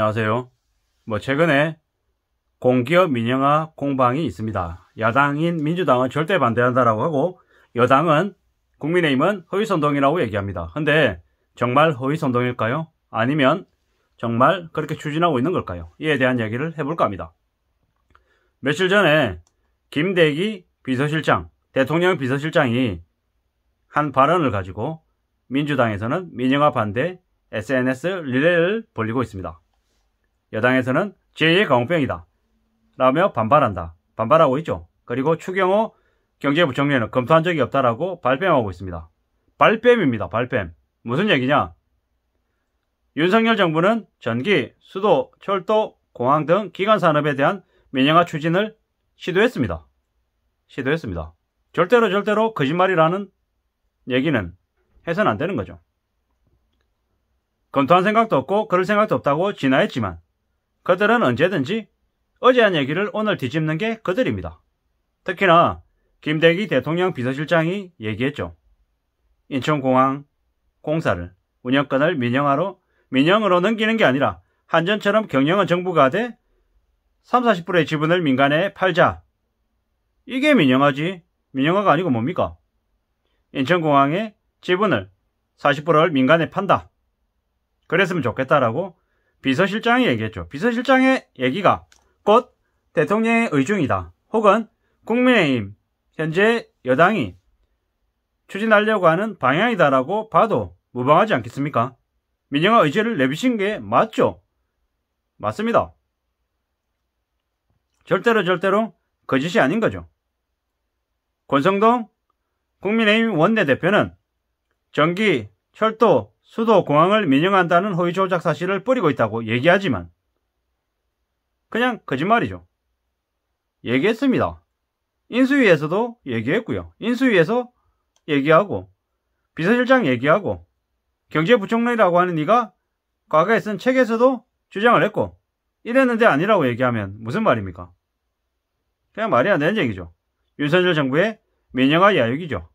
안녕하세요. 뭐 최근에 공기업 민영화 공방이 있습니다. 야당인 민주당은 절대 반대한다라고 하고 여당은 국민의힘은 허위선동이라고 얘기합니다. 근데 정말 허위선동일까요? 아니면 정말 그렇게 추진하고 있는 걸까요? 이에 대한 얘기를 해볼까 합니다. 며칠 전에 김대기 비서실장, 대통령 비서실장이 한 발언을 가지고 민주당에서는 민영화 반대 SNS 릴레이를 벌리고 있습니다. 여당에서는 제2의 강병이다 라며 반발한다. 반발하고 있죠. 그리고 추경호 경제부총리는 검토한 적이 없다라고 발뺌하고 있습니다. 발뺌입니다. 발뺌. 무슨 얘기냐? 윤석열 정부는 전기, 수도, 철도, 공항 등기관 산업에 대한 민영화 추진을 시도했습니다. 시도했습니다. 절대로 절대로 거짓말이라는 얘기는 해선 안 되는 거죠. 검토한 생각도 없고 그럴 생각도 없다고 진화했지만 그들은 언제든지 어제 한 얘기를 오늘 뒤집는 게 그들입니다. 특히나 김대기 대통령 비서실장이 얘기했죠. 인천공항 공사를 운영권을 민영화로 민영으로 넘기는 게 아니라 한전처럼 경영은 정부가 돼 3, 0 40%의 지분을 민간에 팔자. 이게 민영화지. 민영화가 아니고 뭡니까? 인천공항의 지분을 40%를 민간에 판다. 그랬으면 좋겠다라고 비서실장이 얘기했죠. 비서실장의 얘기가 곧 대통령의 의중이다. 혹은 국민의힘 현재 여당이 추진하려고 하는 방향이다라고 봐도 무방하지 않겠습니까? 민영화 의지를내비신게 맞죠? 맞습니다. 절대로 절대로 거짓이 그 아닌 거죠. 권성동 국민의힘 원내대표는 전기, 철도, 수도 공항을 민영한다는 허위 조작 사실을 뿌리고 있다고 얘기하지만 그냥 거짓말이죠. 얘기했습니다. 인수위에서도 얘기했고요. 인수위에서 얘기하고 비서실장 얘기하고 경제부총리라고 하는 이가 과거에 쓴 책에서도 주장을 했고 이랬는데 아니라고 얘기하면 무슨 말입니까? 그냥 말이 안 되는 얘기죠. 윤석열 정부의 민영화 야욕이죠.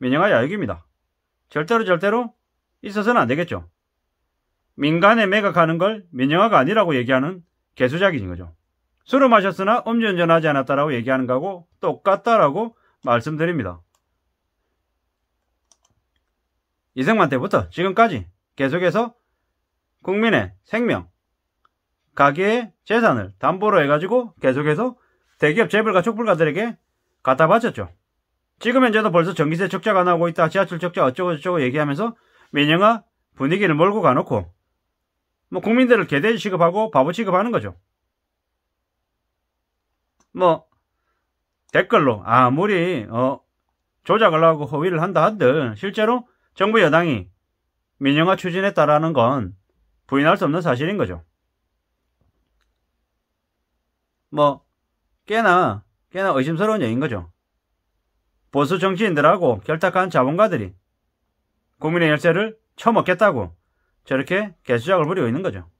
민영화 야욕입니다. 절대로 절대로 있어서는 안 되겠죠. 민간에 매각하는 걸 민영화가 아니라고 얘기하는 개수작인 거죠. 술을 마셨으나 음주운전하지 않았다라고 얘기하는 거하고 똑같다라고 말씀드립니다. 이승만 때부터 지금까지 계속해서 국민의 생명, 가계의 재산을 담보로 해가지고 계속해서 대기업 재벌가 촉불가들에게 갖다 바쳤죠. 지금 현재도 벌써 전기세 적자가 나오고 있다, 지하철 적자 어쩌고저쩌고 얘기하면서 민영아 분위기를 몰고 가놓고 뭐 국민들을 개대 취급하고 바보 취급하는 거죠. 뭐 댓글로 아무리 어, 조작을 하고 허위를 한다 한들 실제로 정부 여당이 민영화 추진했다라는 건 부인할 수 없는 사실인 거죠. 뭐 꽤나 꽤나 의심스러운 얘기인 거죠. 보수 정치인들하고 결탁한 자본가들이 국민의 열쇠를 쳐먹겠다고 저렇게 개수작을 부리고 있는 거죠.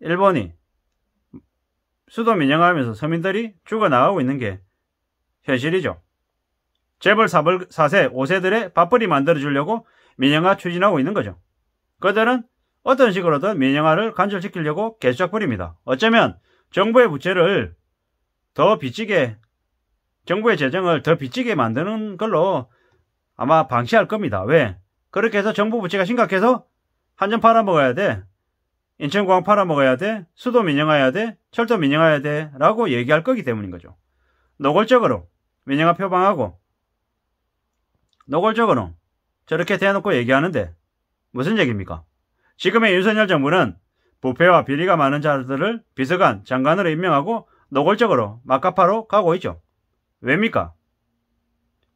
일본이 수도 민영화하면서 서민들이 죽어나가고 있는 게 현실이죠. 재벌 4벌, 4세, 5세들의 밥벌이 만들어주려고 민영화 추진하고 있는 거죠. 그들은 어떤 식으로든 민영화를 간절시키려고 개수작 부립니다. 어쩌면 정부의 부채를 더 빚지게, 정부의 재정을 더 빚지게 만드는 걸로 아마 방치할 겁니다. 왜? 그렇게 해서 정부 부채가 심각해서 한전 팔아먹어야 돼. 인천공항 팔아먹어야 돼. 수도 민영화해야 돼. 철도 민영화해야 돼. 라고 얘기할 거기 때문인 거죠. 노골적으로 민영화 표방하고 노골적으로 저렇게 대놓고 얘기하는데 무슨 얘기입니까? 지금의 윤석열 정부는 부패와 비리가 많은 자들을 비서관, 장관으로 임명하고 노골적으로 막가파로 가고 있죠. 왜입니까?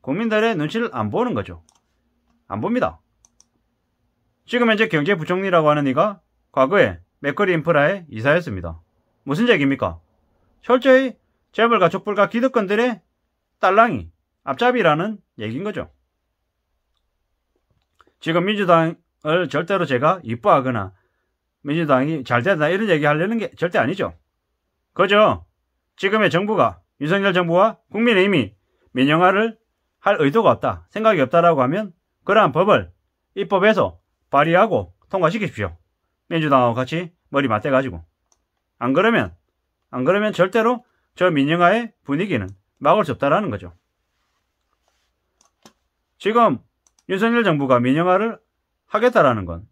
국민들의 눈치를 안 보는 거죠. 안 봅니다. 지금 현재 경제부총리라고 하는 이가 과거에 맥거리 인프라에이사했습니다 무슨 얘기입니까? 철저히 재벌과 족불과 기득권들의 딸랑이, 앞잡이라는 얘기인 거죠. 지금 민주당을 절대로 제가 이뻐하거나 민주당이 잘 된다 이런 얘기 하려는 게 절대 아니죠. 그죠? 지금의 정부가 윤석열 정부와 국민의힘이 민영화를 할 의도가 없다, 생각이 없다라고 하면 그러한 법을 입법해서 발의하고 통과시키십시오. 민주당하고 같이 머리 맞대가지고. 안 그러면, 안 그러면 절대로 저 민영화의 분위기는 막을 수 없다라는 거죠. 지금 윤석열 정부가 민영화를 하겠다라는 건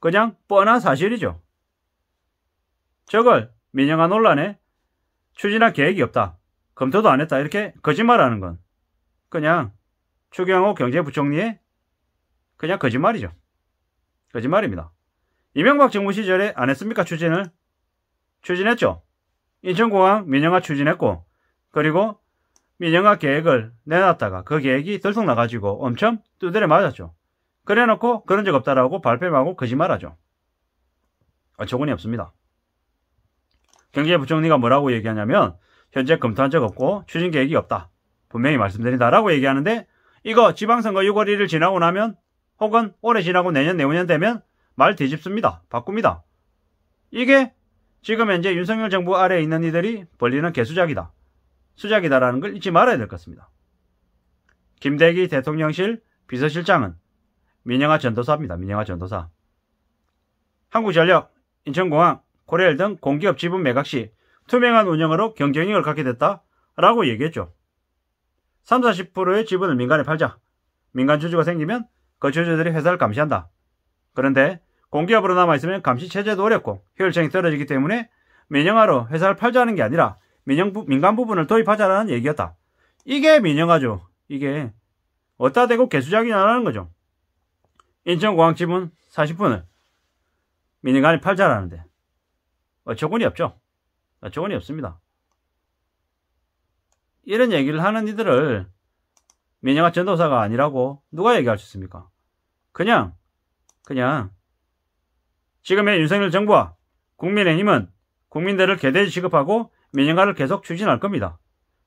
그냥 뻔한 사실이죠. 저걸 민영화 논란에 추진할 계획이 없다. 검토도 안 했다. 이렇게 거짓말하는 건 그냥 추경호 경제부총리의 그냥 거짓말이죠. 거짓말입니다. 이명박 정부 시절에 안 했습니까? 추진을? 추진했죠. 인천공항 민영화 추진했고 그리고 민영화 계획을 내놨다가 그 계획이 들통 나가지고 엄청 두드려 맞았죠. 그래놓고 그런 적 없다라고 발뺌하고 거짓말하죠. 어처구니 아, 없습니다. 경제부총리가 뭐라고 얘기하냐면 현재 검토한 적 없고 추진 계획이 없다. 분명히 말씀드린다라고 얘기하는데 이거 지방선거 6월 1일 지나고 나면 혹은 올해 지나고 내년 내후년 되면 말 뒤집습니다. 바꿉니다. 이게 지금 현재 윤석열 정부 아래에 있는 이들이 벌리는 개수작이다. 수작이다라는 걸 잊지 말아야 될 것 같습니다. 김대기 대통령실 비서실장은 민영화 전도사입니다. 민영화 전도사. 한국전력, 인천공항, 코레일 등 공기업 지분 매각 시 투명한 운영으로 경쟁력을 갖게 됐다라고 얘기했죠. 3, 40%의 지분을 민간에 팔자. 민간 주주가 생기면 그 주주들이 회사를 감시한다. 그런데 공기업으로 남아있으면 감시 체제도 어렵고 효율성이 떨어지기 때문에 민영화로 회사를 팔자는 게 아니라 민영 부, 민간 부분을 도입하자라는 얘기였다. 이게 민영화죠. 이게 어따 대고 개수작이냐라는 거죠. 인천공항 지분 40분을 민간에 팔자라는데 어처구니 없죠. 어처구니 없습니다. 이런 얘기를 하는 이들을 민영화 전도사가 아니라고 누가 얘기할 수 있습니까? 그냥 그냥 지금의 윤석열 정부와 국민의힘은 국민들을 개돼지 취급하고 민영화를 계속 추진할 겁니다.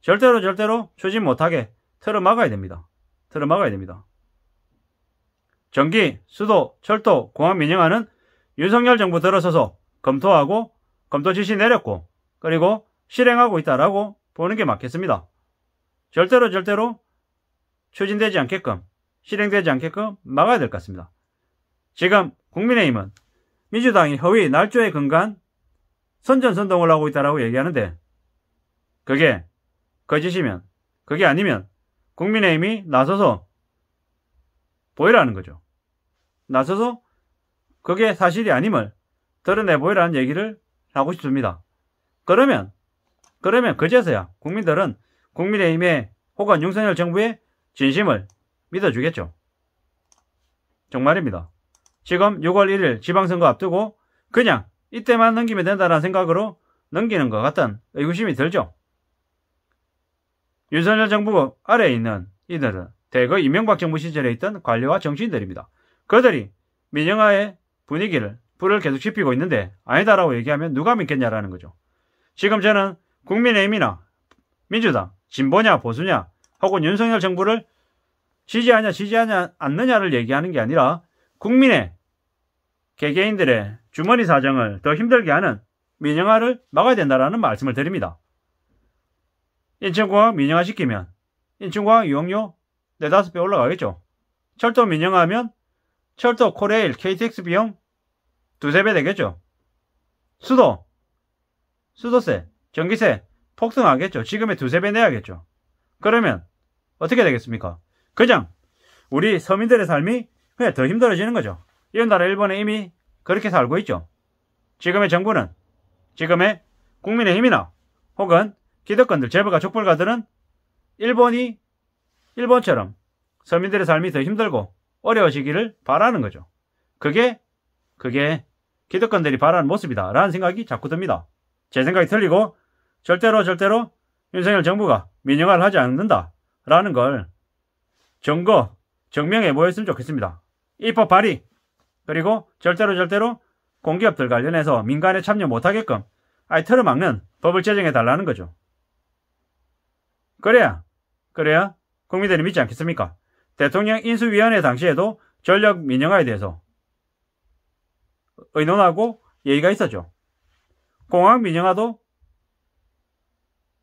절대로 절대로 추진 못하게 틀어 막아야 됩니다. 틀어 막아야 됩니다. 전기, 수도, 철도, 공항 민영화는 윤석열 정부 들어서서 검토하고 검토 지시 내렸고 그리고 실행하고 있다라고 보는 게 맞겠습니다. 절대로 절대로 추진되지 않게끔 실행되지 않게끔 막아야 될 것 같습니다. 지금 국민의힘은 민주당이 허위 날조의 근간 선전선동을 하고 있다라고 얘기하는데 그게 거짓이면 그게 아니면 국민의힘이 나서서 보이라는 거죠. 나서서 그게 사실이 아님을 드러내 보이라는 얘기를 하고 싶습니다. 그러면 그러면 그제서야 국민들은 국민의힘에 혹은 윤석열 정부의 진심을 믿어주겠죠. 정말입니다. 지금 6월 1일 지방선거 앞두고 그냥 이때만 넘기면 된다는 생각으로 넘기는 것 같은 의구심이 들죠. 윤석열 정부 아래에 있는 이들은 대거 이명박 정부 시절에 있던 관료와 정치인들입니다. 그들이 민영화의 분위기를 불을 계속 씹히고 있는데 아니다라고 얘기하면 누가 믿겠냐라는 거죠. 지금 저는 국민의힘이나 민주당, 진보냐 보수냐 혹은 윤석열 정부를 지지하냐 지지하냐 않느냐를 얘기하는 게 아니라 국민의 개개인들의 주머니 사정을 더 힘들게 하는 민영화를 막아야 된다라는 말씀을 드립니다. 인천공항 민영화시키면 인천공항 이용료 4, 5배 올라가겠죠. 철도 민영화하면 철도 코레일 KTX 비용 2, 3배 되겠죠. 수도, 수도세 전기세 폭등하겠죠. 지금의 두세 배 내야겠죠. 그러면 어떻게 되겠습니까? 그냥 우리 서민들의 삶이 그냥 더 힘들어지는 거죠. 이런 나라 일본은 이미 그렇게 살고 있죠. 지금의 정부는 지금의 국민의힘이나 혹은 기득권들, 재벌가, 족벌가들은 일본이 일본처럼 서민들의 삶이 더 힘들고 어려워지기를 바라는 거죠. 그게 그게 기득권들이 바라는 모습이다라는 생각이 자꾸 듭니다. 제 생각이 틀리고 절대로 절대로 윤석열 정부가 민영화를 하지 않는다라는 걸 정거, 증명해보였으면 좋겠습니다. 입법 발의 그리고 절대로 절대로 공기업들 관련해서 민간에 참여 못하게끔 아예 틀을 막는 법을 제정해 달라는 거죠. 그래야 그래야 국민들이 믿지 않겠습니까? 대통령 인수위원회 당시에도 전력 민영화에 대해서 의논하고 얘기가 있었죠. 공항 민영화도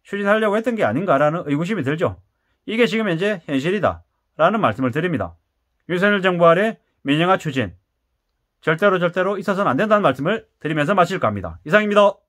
추진하려고 했던 게 아닌가라는 의구심이 들죠. 이게 지금 현재 현실이다. 라는 말씀을 드립니다. 윤석열 정부 아래 민영화 추진. 절대로 절대로 있어서는 안 된다는 말씀을 드리면서 마칠까 합니다. 이상입니다.